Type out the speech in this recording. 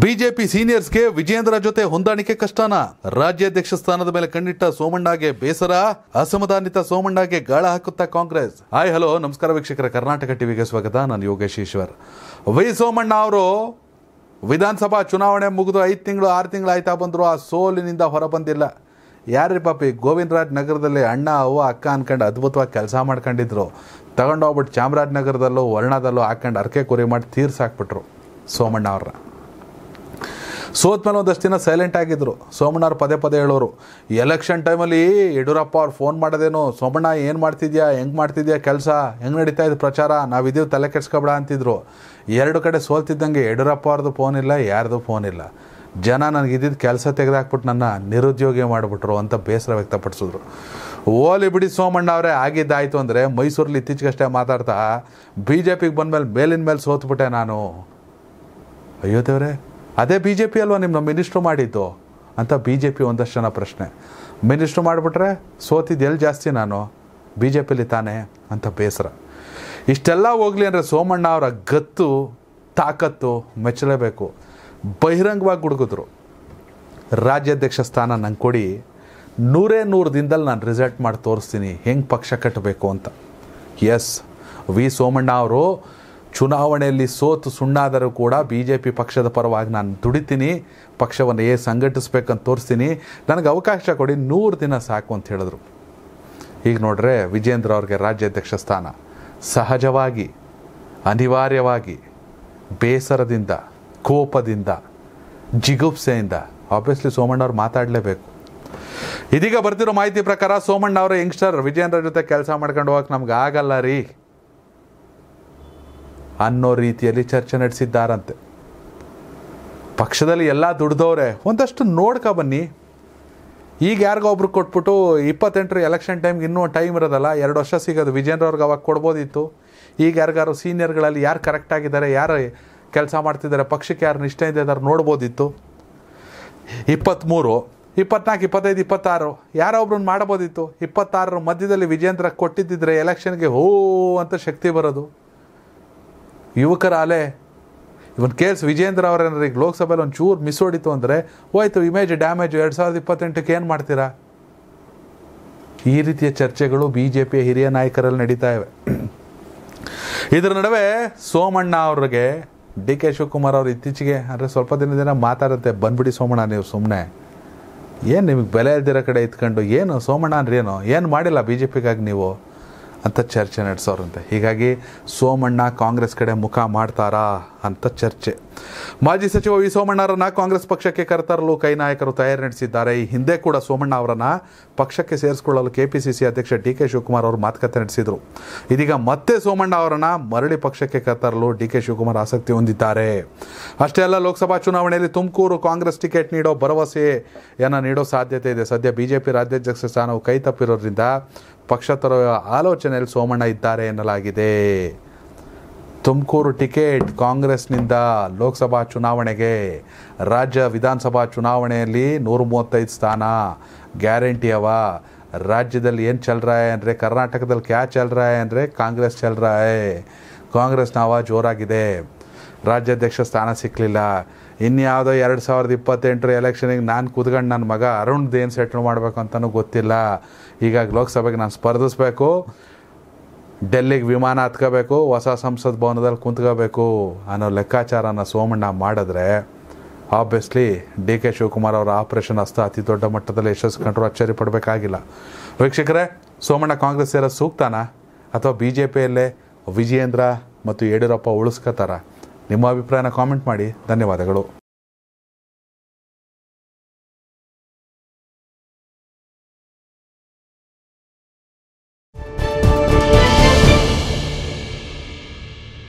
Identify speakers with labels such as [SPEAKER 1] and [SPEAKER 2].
[SPEAKER 1] BJP ಸೀನಿಯರ್ಸ್ಗೆ Vijendra ಜೊತೆ ಹೊಂದಾಣಿಕೆ ಕಷ್ಟನಾ ರಾಜ್ಯಾಧ್ಯಕ್ಷ ಸ್ಥಾನದ ಮೇಲೆ ಕಣ್ಣಿಟ್ಟ ಸೋಮಣ್ಣಗೆ ಬೇಸರ ಅಸಮಾಧಾನಿತ ಸೋಮಣ್ಣಗೆ ಗಾಳ ಹಾಕುತ್ತಾ ಕಾಂಗ್ರೆಸ್ ಹಾಯ್ ಹಲೋ ನಮಸ್ಕಾರ ವೀಕ್ಷಕರ ಕರ್ನಾಟಕ ಟಿವಿಗೆ ಸ್ವಾಗತ ನಾನು ಯೋಗೇಶ್ ಈಶ್ವರ್ ವೈ ಸೋಮಣ್ಣ ಅವರು ವಿಧಾನಸಭಾ ಚುನಾವಣೆ ಮುಗಿದು ಐದು ತಿಂಗಳು ಆರು ತಿಂಗಳು ಆಯ್ತಾ ಬಂದರು ಆ ಸೋಲಿನಿಂದ ಹೊರಬಂದಿಲ್ಲ ಯಾರೀ ಪಾಪಿ ಗೋವಿಂದರಾಜ್ ನಗರದಲ್ಲಿ ಅಣ್ಣ ಅವ್ವ ಅಕ್ಕ ಅನ್ಕೊಂಡು ಅದ್ಭುತವಾಗಿ ಕೆಲಸ ಮಾಡ್ಕೊಂಡಿದ್ರು ತಗೊಂಡೋಗ್ಬಿಟ್ಟು ಚಾಮರಾಜನಗರದಲ್ಲೂ ವರ್ಣದಲ್ಲೂ ಹಾಕೊಂಡು ಅರಕೆ ಕುರಿ ಮಾಡಿ ತೀರ್ಸಾಕ್ಬಿಟ್ರು ಸೋಮಣ್ಣ ಅವ್ರನ್ನ ಸೋತ ಮೇಲೆ ಒಂದಷ್ಟು ದಿನ ಸೈಲೆಂಟ್ ಆಗಿದ್ದರು ಅವ್ರು ಪದೇ ಪದೇ ಹೇಳೋರು ಎಲೆಕ್ಷನ್ ಟೈಮಲ್ಲಿ ಯಡಿಯೂರಪ್ಪ ಅವ್ರು ಫೋನ್ ಮಾಡೋದೇನು ಸೋಮಣ್ಣ ಏನು ಮಾಡ್ತಿದ್ಯಾ ಹೆಂಗೆ ಮಾಡ್ತಿದ್ಯಾ ಕೆಲಸ ಹೆಂಗೆ ನಡೀತಾ ಇದ್ದು ಪ್ರಚಾರ ನಾವಿದೀವಿ ತಲೆ ಕೆಡ್ಸ್ಕೊಬೇಡ ಅಂತಿದ್ರು ಎರಡು ಕಡೆ ಸೋಲ್ತಿದ್ದಂಗೆ ಯಡಿಯೂರಪ್ಪ ಅವ್ರದ್ದು ಫೋನ್ ಇಲ್ಲ ಯಾರ್ದು ಫೋನ್ ಇಲ್ಲ ಜನ ನನಗಿದ್ದಿದ್ದು ಕೆಲಸ ತೆಗೆದಾಕ್ಬಿಟ್ಟು ನನ್ನ ನಿರುದ್ಯೋಗಿ ಮಾಡಿಬಿಟ್ರು ಅಂತ ಬೇಸರ ವ್ಯಕ್ತಪಡಿಸಿದ್ರು ಓಲಿ ಬಿಡಿ ಸೋಮಣ್ಣ ಅವರೇ ಆಗಿದ್ದಾಯಿತು ಅಂದರೆ ಮೈಸೂರಲ್ಲಿ ಇತ್ತೀಚೆಗಷ್ಟೇ ಮಾತಾಡ್ತಾ ಬಿ ಜೆ ಪಿಗೆ ಮೇಲೆ ಮೇಲಿನ ಮೇಲೆ ಸೋತ್ಬಿಟ್ಟೆ ನಾನು ಅಯ್ಯೋ ದೇವ್ರೆ ಅದೇ ಬಿ ಜೆ ಪಿ ಅಲ್ವಾ ನಿಮ್ಮ ಮಿನಿಸ್ಟ್ರು ಮಾಡಿದ್ದು ಅಂತ ಬಿ ಜೆ ಪಿ ಒಂದಷ್ಟು ಜನ ಪ್ರಶ್ನೆ ಮಿನಿಸ್ಟ್ರು ಮಾಡಿಬಿಟ್ರೆ ಸೋತಿದ್ದು ಎಲ್ಲಿ ಜಾಸ್ತಿ ನಾನು ಬಿ ಜೆ ಪಿಲಿ ತಾನೇ ಅಂತ ಬೇಸರ ಇಷ್ಟೆಲ್ಲ ಹೋಗಲಿ ಅಂದರೆ ಸೋಮಣ್ಣ ಅವರ ಗತ್ತು ತಾಕತ್ತು ಮೆಚ್ಚಲೇಬೇಕು ಬಹಿರಂಗವಾಗಿ ಗುಡುಗಿದ್ರು ರಾಜ್ಯಾಧ್ಯಕ್ಷ ಸ್ಥಾನ ನಂಗೆ ಕೊಡಿ ನೂರೇ ನೂರು ದಿನದಲ್ಲಿ ನಾನು ರಿಸಲ್ಟ್ ಮಾಡಿ ತೋರಿಸ್ತೀನಿ ಹೆಂಗೆ ಪಕ್ಷ ಕಟ್ಟಬೇಕು ಅಂತ ಎಸ್ ವಿ ಸೋಮಣ್ಣ ಅವರು ಚುನಾವಣೆಯಲ್ಲಿ ಸೋತು ಸುಣ್ಣಾದರೂ ಕೂಡ ಬಿ ಜೆ ಪಿ ಪಕ್ಷದ ಪರವಾಗಿ ನಾನು ದುಡಿತೀನಿ ಪಕ್ಷವನ್ನು ಏ ಸಂಘಟಿಸ್ಬೇಕಂತ ತೋರಿಸ್ತೀನಿ ನನಗೆ ಅವಕಾಶ ಕೊಡಿ ನೂರು ದಿನ ಸಾಕು ಅಂತ ಹೇಳಿದ್ರು ಈಗ ನೋಡ್ರೆ ವಿಜೇಂದ್ರ ಅವ್ರಿಗೆ ರಾಜ್ಯಾಧ್ಯಕ್ಷ ಸ್ಥಾನ ಸಹಜವಾಗಿ ಅನಿವಾರ್ಯವಾಗಿ ಬೇಸರದಿಂದ ಕೋಪದಿಂದ ಜಿಗುಪ್ಸೆಯಿಂದ ಆಬ್ವಿಯಸ್ಲಿ ಸೋಮಣ್ಣ ಅವ್ರು ಮಾತಾಡಲೇಬೇಕು ಇದೀಗ ಬರ್ತಿರೋ ಮಾಹಿತಿ ಪ್ರಕಾರ ಸೋಮಣ್ಣ ಅವರ ಯಂಗ್ಸ್ಟರ್ ವಿಜೇಂದ್ರ ಜೊತೆ ಕೆಲಸ ಮಾಡ್ಕೊಂಡು ಹೋಗಕ್ಕೆ ನಮ್ಗೆ ಆಗಲ್ಲ ರೀ ಅನ್ನೋ ರೀತಿಯಲ್ಲಿ ಚರ್ಚೆ ನಡೆಸಿದ್ದಾರಂತೆ ಪಕ್ಷದಲ್ಲಿ ಎಲ್ಲ ದುಡ್ದವ್ರೆ ಒಂದಷ್ಟು ನೋಡ್ಕ ಬನ್ನಿ ಈಗ ಯಾರಿಗೋ ಒಬ್ರು ಕೊಟ್ಬಿಟ್ಟು ಇಪ್ಪತ್ತೆಂಟರ ಎಲೆಕ್ಷನ್ ಟೈಮ್ಗೆ ಇನ್ನೂ ಟೈಮ್ ಇರೋದಲ್ಲ ಎರಡು ವರ್ಷ ಸಿಗೋದು ವಿಜೇಂದ್ರ ಅವ್ರಿಗೆ ಅವಾಗ ಕೊಡ್ಬೋದಿತ್ತು ಈಗ ಯಾರಿಗಾರು ಸೀನಿಯರ್ಗಳಲ್ಲಿ ಯಾರು ಕರೆಕ್ಟ್ ಆಗಿದ್ದಾರೆ ಯಾರು ಕೆಲಸ ಮಾಡ್ತಿದ್ದಾರೆ ಪಕ್ಷಕ್ಕೆ ಯಾರು ಇದೆ ಅದಾರು ನೋಡ್ಬೋದಿತ್ತು ಇಪ್ಪತ್ತ್ಮೂರು ಇಪ್ಪತ್ನಾಲ್ಕು ಇಪ್ಪತ್ತೈದು ಇಪ್ಪತ್ತಾರು ಯಾರೊಬ್ರನ್ನ ಮಾಡ್ಬೋದಿತ್ತು ಇಪ್ಪತ್ತಾರರ ಮಧ್ಯದಲ್ಲಿ ವಿಜೇಂದ್ರ ಕೊಟ್ಟಿದ್ದಿದ್ರೆ ಎಲೆಕ್ಷನ್ಗೆ ಹೋ ಅಂತ ಶಕ್ತಿ ಬರೋದು ಯುವಕರ ಅಲೆ ಇವನ್ ಎಸ್ ವಿಜೇಂದ್ರ ಅವರೇನಾರು ಈಗ ಲೋಕಸಭೆಯಲ್ಲಿ ಒಂದು ಚೂರು ಮಿಸ್ ಹೊಡಿತು ಅಂದರೆ ಹೋಯ್ತು ಇಮೇಜ್ ಡ್ಯಾಮೇಜ್ ಎರಡು ಸಾವಿರದ ಇಪ್ಪತ್ತೆಂಟಕ್ಕೆ ಏನು ಮಾಡ್ತೀರಾ ಈ ರೀತಿಯ ಚರ್ಚೆಗಳು ಬಿ ಜೆ ಪಿಯ ಹಿರಿಯ ನಾಯಕರಲ್ಲಿ ನಡೀತಾ ಇವೆ ಇದರ ನಡುವೆ ಸೋಮಣ್ಣ ಅವ್ರಿಗೆ ಡಿ ಕೆ ಶಿವಕುಮಾರ್ ಅವರು ಇತ್ತೀಚೆಗೆ ಅಂದರೆ ಸ್ವಲ್ಪ ದಿನದಿಂದ ಮಾತಾಡುತ್ತೆ ಬಂದ್ಬಿಡಿ ಸೋಮಣ್ಣ ನೀವು ಸುಮ್ಮನೆ ಏನು ನಿಮಗೆ ಬೆಲೆ ಇಲ್ದಿರೋ ಕಡೆ ಇತ್ಕೊಂಡು ಏನು ಸೋಮಣ್ಣ ಅಂದ್ರೇನು ಏನು ಮಾಡಿಲ್ಲ ಬಿ ಜೆ ಪಿಗಾಗಿ ನೀವು ಅಂತ ಚರ್ಚೆ ನಡೆಸೋರಂತೆ ಹೀಗಾಗಿ ಸೋಮಣ್ಣ ಕಾಂಗ್ರೆಸ್ ಕಡೆ ಮುಖ ಮಾಡ್ತಾರಾ ಅಂತ ಚರ್ಚೆ ಮಾಜಿ ಸಚಿವ ವಿ ಸೋಮಣ್ಣವರನ್ನ ಕಾಂಗ್ರೆಸ್ ಪಕ್ಷಕ್ಕೆ ಕರೆತರಲು ಕೈ ನಾಯಕರು ತಯಾರಿ ನಡೆಸಿದ್ದಾರೆ ಈ ಹಿಂದೆ ಕೂಡ ಸೋಮಣ್ಣ ಅವರನ್ನ ಪಕ್ಷಕ್ಕೆ ಸೇರಿಸಿಕೊಳ್ಳಲು ಕೆಪಿಸಿಸಿ ಅಧ್ಯಕ್ಷ ಡಿ ಕೆ ಶಿವಕುಮಾರ್ ಅವರು ಮಾತುಕತೆ ನಡೆಸಿದರು ಇದೀಗ ಮತ್ತೆ ಸೋಮಣ್ಣ ಅವರನ್ನ ಮರಳಿ ಪಕ್ಷಕ್ಕೆ ಕರೆತರಲು ಡಿ ಕೆ ಶಿವಕುಮಾರ್ ಆಸಕ್ತಿ ಹೊಂದಿದ್ದಾರೆ ಅಷ್ಟೇ ಅಲ್ಲ ಲೋಕಸಭಾ ಚುನಾವಣೆಯಲ್ಲಿ ತುಮಕೂರು ಕಾಂಗ್ರೆಸ್ ಟಿಕೆಟ್ ನೀಡೋ ಭರವಸೆಯನ್ನು ನೀಡೋ ಸಾಧ್ಯತೆ ಇದೆ ಸದ್ಯ ಬಿಜೆಪಿ ರಾಜ್ಯಾಧ್ಯಕ್ಷ ಸ್ಥಾನವು ಕೈ ತಪ್ಪಿರೋದ್ರಿಂದ ಪಕ್ಷ ಆಲೋಚನೆಯಲ್ಲಿ ಸೋಮಣ್ಣ ಇದ್ದಾರೆ ಎನ್ನಲಾಗಿದೆ ತುಮಕೂರು ಟಿಕೆಟ್ ಕಾಂಗ್ರೆಸ್ನಿಂದ ಲೋಕಸಭಾ ಚುನಾವಣೆಗೆ ರಾಜ್ಯ ವಿಧಾನಸಭಾ ಚುನಾವಣೆಯಲ್ಲಿ ನೂರ ಮೂವತ್ತೈದು ಸ್ಥಾನ ಗ್ಯಾರಂಟಿ ಅವ ರಾಜ್ಯದಲ್ಲಿ ಏನು ಚಲರಾಯ ಅಂದರೆ ಕರ್ನಾಟಕದಲ್ಲಿ ಕ್ಯಾ ಚಲ್ರಾಯ ಅಂದರೆ ಕಾಂಗ್ರೆಸ್ ಚಲರಾಯ ಕಾಂಗ್ರೆಸ್ನ ಜೋರಾಗಿದೆ ರಾಜ್ಯಾಧ್ಯಕ್ಷ ಸ್ಥಾನ ಸಿಕ್ಕಲಿಲ್ಲ ಇನ್ಯಾವುದೋ ಎರಡು ಸಾವಿರದ ಇಪ್ಪತ್ತೆಂಟರ ಎಲೆಕ್ಷನಿಗೆ ನಾನು ಕೂತ್ಕೊಂಡು ನನ್ನ ಮಗ ಅರುಣ್ದು ಏನು ಸೆಟ್ಲ್ ಮಾಡಬೇಕು ಅಂತಲೂ ಗೊತ್ತಿಲ್ಲ ಈಗ ಲೋಕಸಭೆಗೆ ನಾನು ಸ್ಪರ್ಧಿಸ್ಬೇಕು ಡೆಲ್ಲಿಗೆ ವಿಮಾನ ಹತ್ಕೋಬೇಕು ಹೊಸ ಸಂಸತ್ ಭವನದಲ್ಲಿ ಕುಂತ್ಕೋಬೇಕು ಅನ್ನೋ ಲೆಕ್ಕಾಚಾರನ ಸೋಮಣ್ಣ ಮಾಡಿದ್ರೆ ಆಬ್ವಿಯಸ್ಲಿ ಡಿ ಕೆ ಶಿವಕುಮಾರ್ ಅವರ ಆಪರೇಷನ್ ಅಸ್ತ ಅತಿ ದೊಡ್ಡ ಮಟ್ಟದಲ್ಲಿ ಯಶಸ್ಸು ಕಂಡ್ರೂ ಅಚ್ಚರಿ ಪಡಬೇಕಾಗಿಲ್ಲ ವೀಕ್ಷಕರೇ ಸೋಮಣ್ಣ ಕಾಂಗ್ರೆಸ್ ಸೇರೋ ಸೂಕ್ತಾನ ಅಥವಾ ಬಿ ಜೆ ಪಿಯಲ್ಲೇ ವಿಜಯೇಂದ್ರ ಮತ್ತು ಯಡಿಯೂರಪ್ಪ ಉಳಿಸ್ಕೋತಾರ ನಿಮ್ಮ ಅಭಿಪ್ರಾಯನ ಕಾಮೆಂಟ್ ಮಾಡಿ ಧನ್ಯವಾದಗಳು